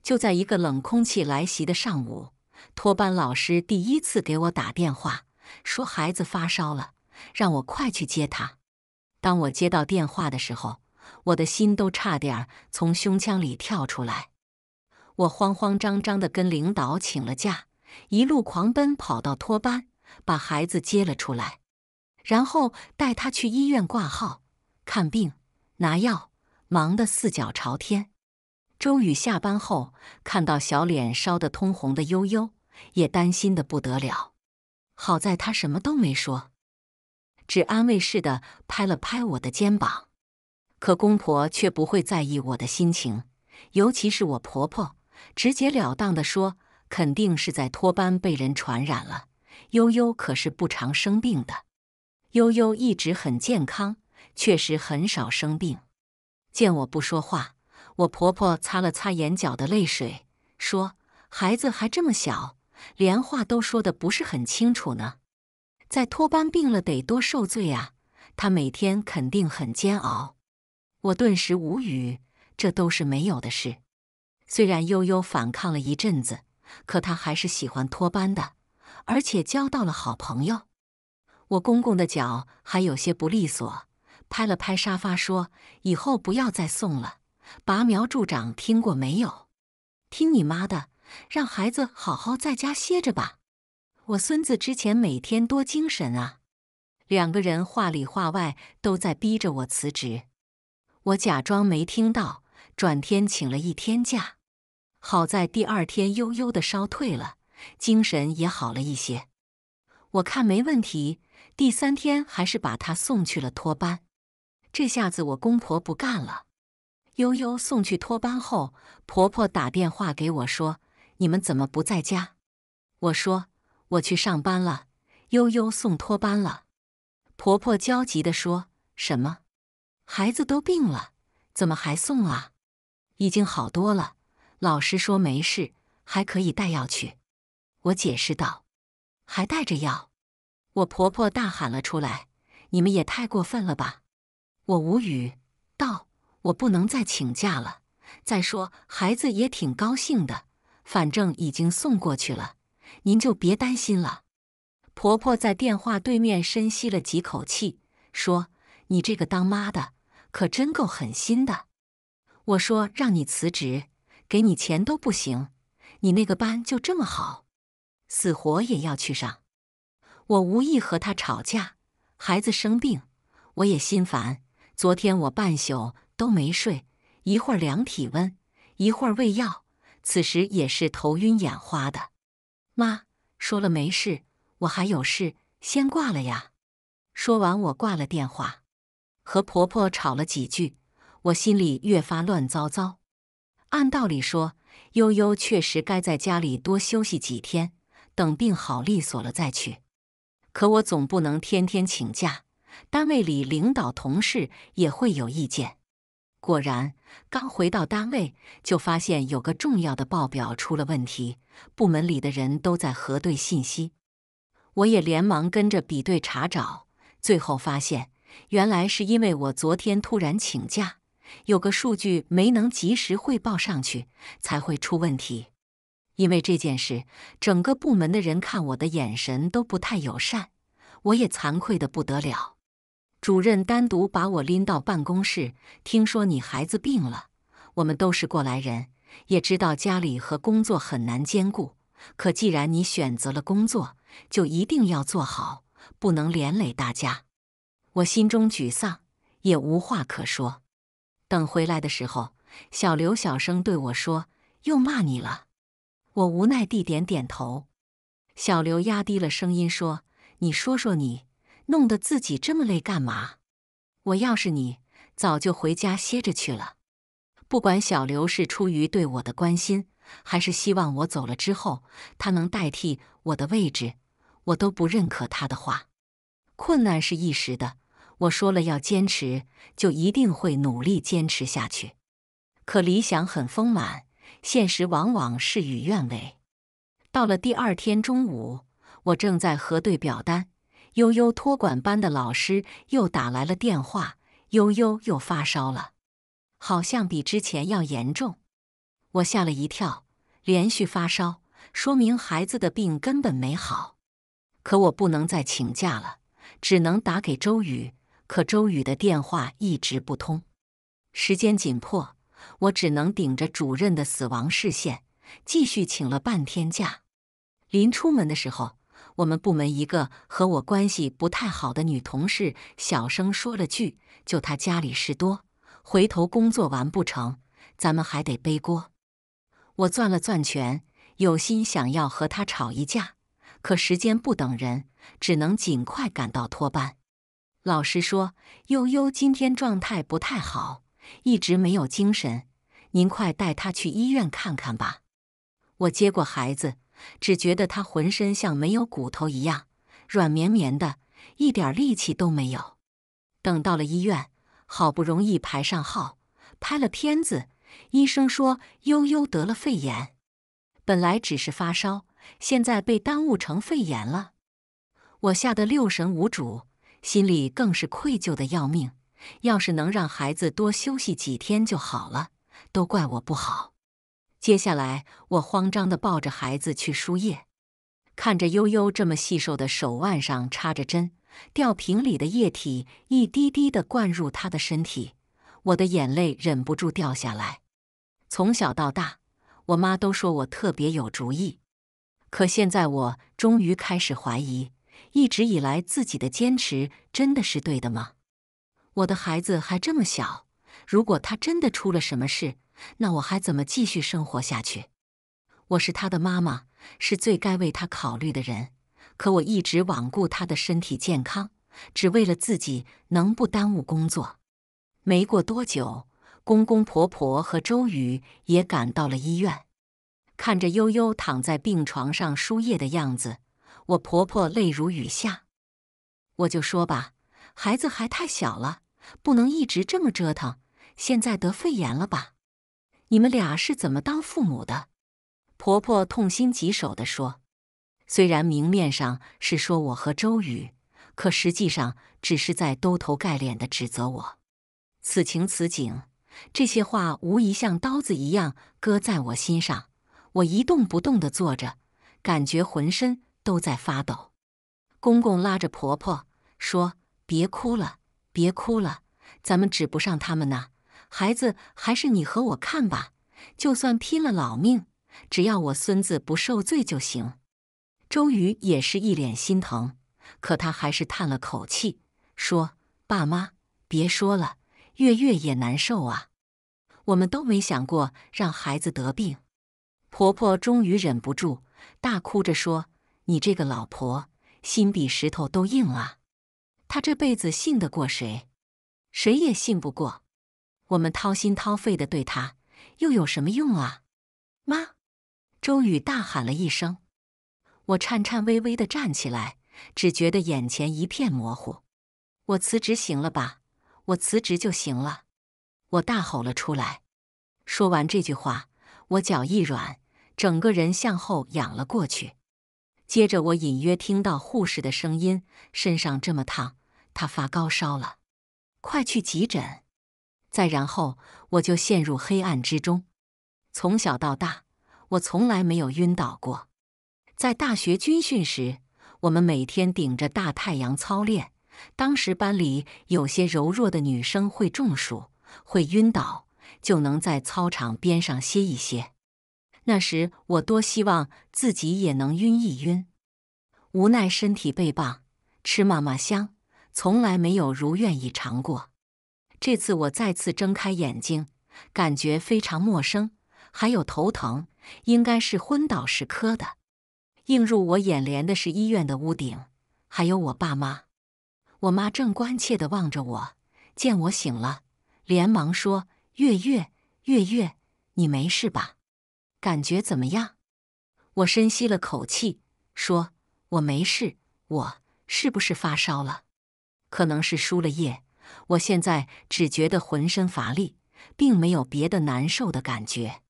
就在一个冷空气来袭的上午，托班老师第一次给我打电话。说孩子发烧了，让我快去接他。当我接到电话的时候，我的心都差点从胸腔里跳出来。我慌慌张张地跟领导请了假，一路狂奔跑到托班，把孩子接了出来，然后带他去医院挂号、看病、拿药，忙得四脚朝天。周宇下班后看到小脸烧得通红的悠悠，也担心得不得了。好在她什么都没说，只安慰似的拍了拍我的肩膀。可公婆却不会在意我的心情，尤其是我婆婆直截了当地说：“肯定是在托班被人传染了。悠悠可是不常生病的，悠悠一直很健康，确实很少生病。”见我不说话，我婆婆擦了擦眼角的泪水，说：“孩子还这么小。”连话都说得不是很清楚呢，在托班病了得多受罪啊！他每天肯定很煎熬。我顿时无语，这都是没有的事。虽然悠悠反抗了一阵子，可他还是喜欢托班的，而且交到了好朋友。我公公的脚还有些不利索，拍了拍沙发说：“以后不要再送了，拔苗助长听过没有？听你妈的。”让孩子好好在家歇着吧。我孙子之前每天多精神啊，两个人话里话外都在逼着我辞职。我假装没听到，转天请了一天假。好在第二天悠悠的烧退了，精神也好了一些。我看没问题，第三天还是把他送去了托班。这下子我公婆不干了。悠悠送去托班后，婆婆打电话给我说。你们怎么不在家？我说我去上班了，悠悠送托班了。婆婆焦急的说：“什么？孩子都病了，怎么还送啊？”“已经好多了，老师说没事，还可以带药去。”我解释道。“还带着药？”我婆婆大喊了出来：“你们也太过分了吧！”我无语道：“我不能再请假了。再说孩子也挺高兴的。”反正已经送过去了，您就别担心了。婆婆在电话对面深吸了几口气，说：“你这个当妈的可真够狠心的！我说让你辞职，给你钱都不行，你那个班就这么好，死活也要去上。我无意和她吵架，孩子生病我也心烦。昨天我半宿都没睡，一会儿量体温，一会儿喂药。”此时也是头晕眼花的，妈说了没事，我还有事，先挂了呀。说完，我挂了电话，和婆婆吵了几句，我心里越发乱糟糟。按道理说，悠悠确实该在家里多休息几天，等病好利索了再去。可我总不能天天请假，单位里领导同事也会有意见。果然。刚回到单位，就发现有个重要的报表出了问题，部门里的人都在核对信息，我也连忙跟着比对查找，最后发现，原来是因为我昨天突然请假，有个数据没能及时汇报上去，才会出问题。因为这件事，整个部门的人看我的眼神都不太友善，我也惭愧的不得了。主任单独把我拎到办公室，听说你孩子病了，我们都是过来人，也知道家里和工作很难兼顾。可既然你选择了工作，就一定要做好，不能连累大家。我心中沮丧，也无话可说。等回来的时候，小刘小声对我说：“又骂你了。”我无奈地点点头。小刘压低了声音说：“你说说你。”弄得自己这么累干嘛？我要是你，早就回家歇着去了。不管小刘是出于对我的关心，还是希望我走了之后他能代替我的位置，我都不认可他的话。困难是一时的，我说了要坚持，就一定会努力坚持下去。可理想很丰满，现实往往事与愿违。到了第二天中午，我正在核对表单。悠悠托管班的老师又打来了电话，悠悠又发烧了，好像比之前要严重。我吓了一跳，连续发烧说明孩子的病根本没好，可我不能再请假了，只能打给周宇。可周宇的电话一直不通，时间紧迫，我只能顶着主任的死亡视线，继续请了半天假。临出门的时候。我们部门一个和我关系不太好的女同事小声说了句：“就她家里事多，回头工作完不成，咱们还得背锅。”我攥了攥拳，有心想要和她吵一架，可时间不等人，只能尽快赶到托班。老师说：“悠悠今天状态不太好，一直没有精神，您快带她去医院看看吧。”我接过孩子。只觉得他浑身像没有骨头一样，软绵绵的，一点力气都没有。等到了医院，好不容易排上号，拍了片子，医生说悠悠得了肺炎，本来只是发烧，现在被耽误成肺炎了。我吓得六神无主，心里更是愧疚的要命。要是能让孩子多休息几天就好了，都怪我不好。接下来，我慌张地抱着孩子去输液，看着悠悠这么细瘦的手腕上插着针，吊瓶里的液体一滴滴地灌入他的身体，我的眼泪忍不住掉下来。从小到大，我妈都说我特别有主意，可现在我终于开始怀疑，一直以来自己的坚持真的是对的吗？我的孩子还这么小，如果他真的出了什么事……那我还怎么继续生活下去？我是他的妈妈，是最该为他考虑的人。可我一直罔顾他的身体健康，只为了自己能不耽误工作。没过多久，公公婆婆和周宇也赶到了医院，看着悠悠躺在病床上输液的样子，我婆婆泪如雨下。我就说吧，孩子还太小了，不能一直这么折腾。现在得肺炎了吧？你们俩是怎么当父母的？婆婆痛心疾首的说：“虽然明面上是说我和周宇，可实际上只是在兜头盖脸的指责我。”此情此景，这些话无疑像刀子一样割在我心上。我一动不动的坐着，感觉浑身都在发抖。公公拉着婆婆说：“别哭了，别哭了，咱们指不上他们呢。”孩子还是你和我看吧，就算拼了老命，只要我孙子不受罪就行。周瑜也是一脸心疼，可他还是叹了口气，说：“爸妈别说了，月月也难受啊。我们都没想过让孩子得病。”婆婆终于忍不住大哭着说：“你这个老婆心比石头都硬啊！她这辈子信得过谁？谁也信不过。”我们掏心掏肺的对他，又有什么用啊？妈！周宇大喊了一声。我颤颤巍巍的站起来，只觉得眼前一片模糊。我辞职行了吧？我辞职就行了！我大吼了出来。说完这句话，我脚一软，整个人向后仰了过去。接着，我隐约听到护士的声音：“身上这么烫，他发高烧了，快去急诊！”再然后，我就陷入黑暗之中。从小到大，我从来没有晕倒过。在大学军训时，我们每天顶着大太阳操练。当时班里有些柔弱的女生会中暑、会晕倒，就能在操场边上歇一歇。那时我多希望自己也能晕一晕，无奈身体倍棒，吃嘛嘛香，从来没有如愿以偿过。这次我再次睁开眼睛，感觉非常陌生，还有头疼，应该是昏倒时磕的。映入我眼帘的是医院的屋顶，还有我爸妈。我妈正关切地望着我，见我醒了，连忙说：“月月，月月，你没事吧？感觉怎么样？”我深吸了口气，说：“我没事，我是不是发烧了？可能是输了液。”我现在只觉得浑身乏力，并没有别的难受的感觉。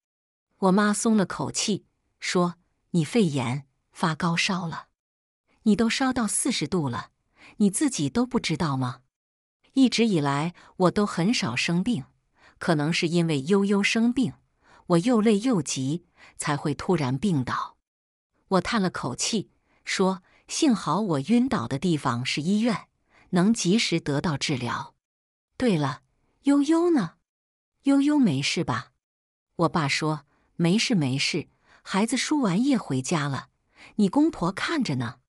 我妈松了口气，说：“你肺炎发高烧了，你都烧到四十度了，你自己都不知道吗？”一直以来，我都很少生病，可能是因为悠悠生病，我又累又急，才会突然病倒。我叹了口气，说：“幸好我晕倒的地方是医院。”能及时得到治疗。对了，悠悠呢？悠悠没事吧？我爸说没事没事，孩子输完液回家了，你公婆看着呢。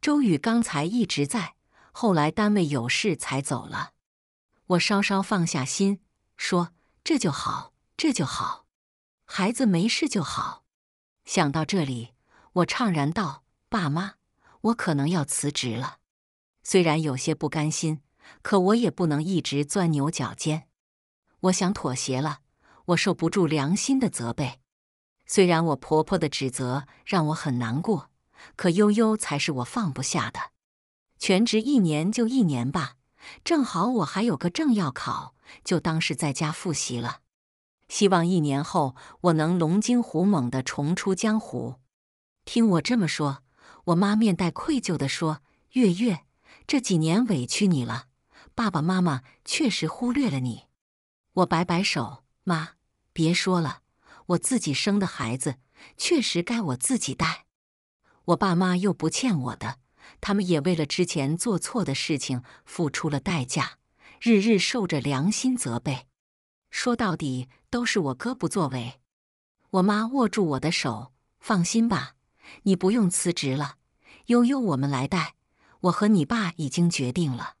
周宇刚才一直在，后来单位有事才走了。我稍稍放下心，说这就好，这就好，孩子没事就好。想到这里，我怅然道：“爸妈，我可能要辞职了。”虽然有些不甘心，可我也不能一直钻牛角尖。我想妥协了，我受不住良心的责备。虽然我婆婆的指责让我很难过，可悠悠才是我放不下的。全职一年就一年吧，正好我还有个证要考，就当是在家复习了。希望一年后我能龙精虎猛的重出江湖。听我这么说，我妈面带愧疚的说：“月月。”这几年委屈你了，爸爸妈妈确实忽略了你。我摆摆手，妈，别说了，我自己生的孩子，确实该我自己带。我爸妈又不欠我的，他们也为了之前做错的事情付出了代价，日日受着良心责备。说到底，都是我哥不作为。我妈握住我的手，放心吧，你不用辞职了，悠悠我们来带。我和你爸已经决定了，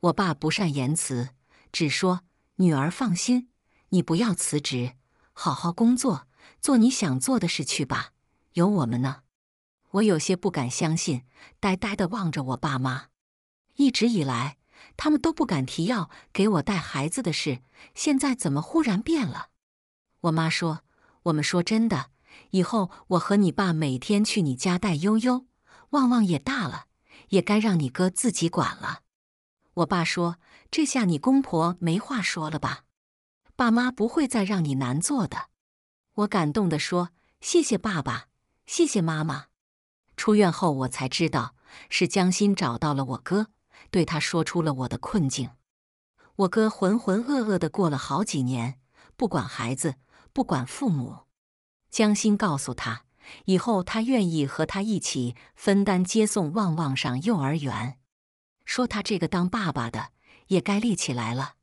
我爸不善言辞，只说：“女儿放心，你不要辞职，好好工作，做你想做的事去吧，有我们呢。”我有些不敢相信，呆呆地望着我爸妈。一直以来，他们都不敢提要给我带孩子的事，现在怎么忽然变了？我妈说：“我们说真的，以后我和你爸每天去你家带悠悠、旺旺也大了。”也该让你哥自己管了，我爸说：“这下你公婆没话说了吧？爸妈不会再让你难做的。”我感动地说：“谢谢爸爸，谢谢妈妈。”出院后，我才知道是江心找到了我哥，对他说出了我的困境。我哥浑浑噩噩的过了好几年，不管孩子，不管父母。江心告诉他。以后他愿意和他一起分担接送旺旺上幼儿园，说他这个当爸爸的也该立起来了。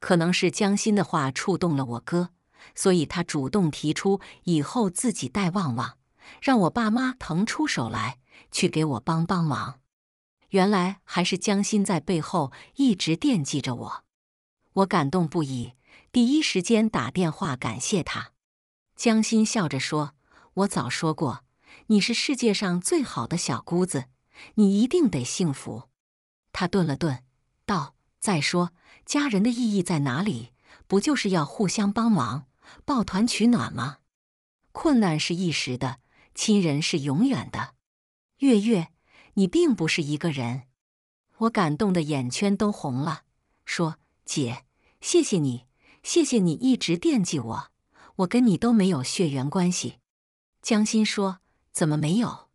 可能是江心的话触动了我哥，所以他主动提出以后自己带旺旺，让我爸妈腾出手来去给我帮帮忙。原来还是江心在背后一直惦记着我，我感动不已，第一时间打电话感谢他。江心笑着说。我早说过，你是世界上最好的小姑子，你一定得幸福。他顿了顿，道：“再说，家人的意义在哪里？不就是要互相帮忙，抱团取暖吗？困难是一时的，亲人是永远的。月月，你并不是一个人。”我感动的眼圈都红了，说：“姐，谢谢你，谢谢你一直惦记我。我跟你都没有血缘关系。”江心说：“怎么没有？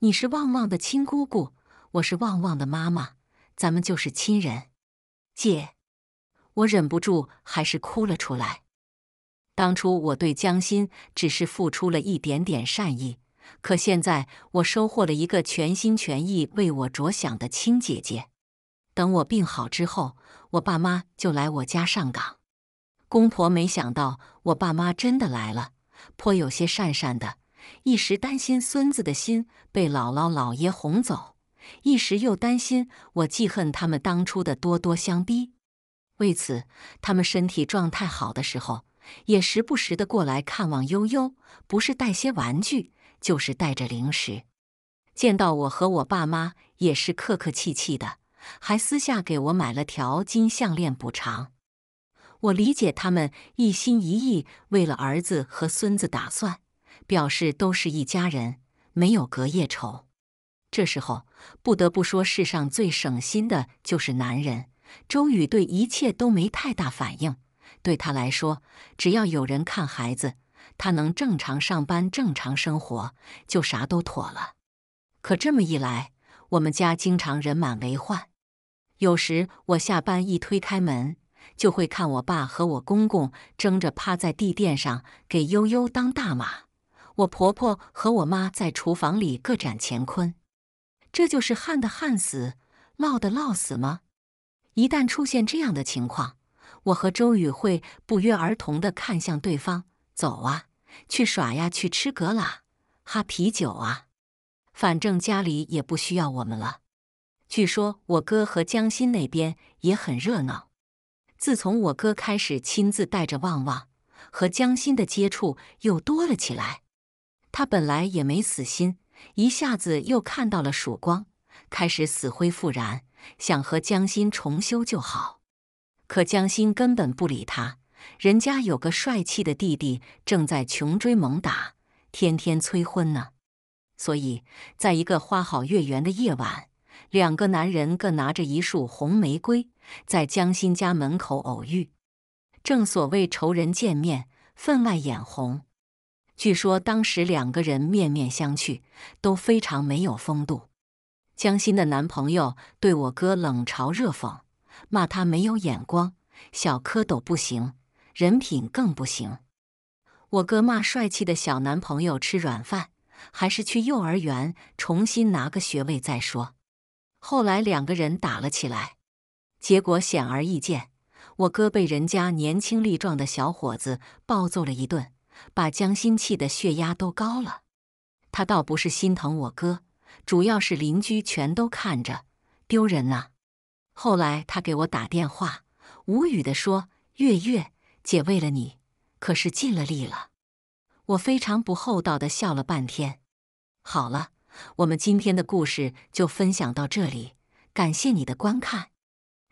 你是旺旺的亲姑姑，我是旺旺的妈妈，咱们就是亲人。”姐，我忍不住还是哭了出来。当初我对江心只是付出了一点点善意，可现在我收获了一个全心全意为我着想的亲姐姐。等我病好之后，我爸妈就来我家上岗。公婆没想到我爸妈真的来了。颇有些讪讪的，一时担心孙子的心被姥姥姥爷哄走，一时又担心我记恨他们当初的咄咄相逼。为此，他们身体状态好的时候，也时不时的过来看望悠悠，不是带些玩具，就是带着零食。见到我和我爸妈，也是客客气气的，还私下给我买了条金项链补偿。我理解他们一心一意为了儿子和孙子打算，表示都是一家人，没有隔夜仇。这时候不得不说，世上最省心的就是男人。周宇对一切都没太大反应，对他来说，只要有人看孩子，他能正常上班、正常生活，就啥都妥了。可这么一来，我们家经常人满为患。有时我下班一推开门。就会看我爸和我公公争着趴在地垫上给悠悠当大马，我婆婆和我妈在厨房里各展乾坤。这就是旱的旱死，涝的涝死吗？一旦出现这样的情况，我和周宇会不约而同地看向对方：“走啊，去耍呀，去吃格拉，哈啤酒啊！反正家里也不需要我们了。”据说我哥和江心那边也很热闹。自从我哥开始亲自带着旺旺，和江心的接触又多了起来。他本来也没死心，一下子又看到了曙光，开始死灰复燃，想和江心重修旧好。可江心根本不理他，人家有个帅气的弟弟正在穷追猛打，天天催婚呢。所以，在一个花好月圆的夜晚，两个男人各拿着一束红玫瑰。在江心家门口偶遇，正所谓仇人见面，分外眼红。据说当时两个人面面相觑，都非常没有风度。江心的男朋友对我哥冷嘲热讽，骂他没有眼光，小蝌蚪不行，人品更不行。我哥骂帅气的小男朋友吃软饭，还是去幼儿园重新拿个学位再说。后来两个人打了起来。结果显而易见，我哥被人家年轻力壮的小伙子暴揍了一顿，把江心气的血压都高了。他倒不是心疼我哥，主要是邻居全都看着，丢人呐。后来他给我打电话，无语的说：“月月姐为了你，可是尽了力了。”我非常不厚道的笑了半天。好了，我们今天的故事就分享到这里，感谢你的观看。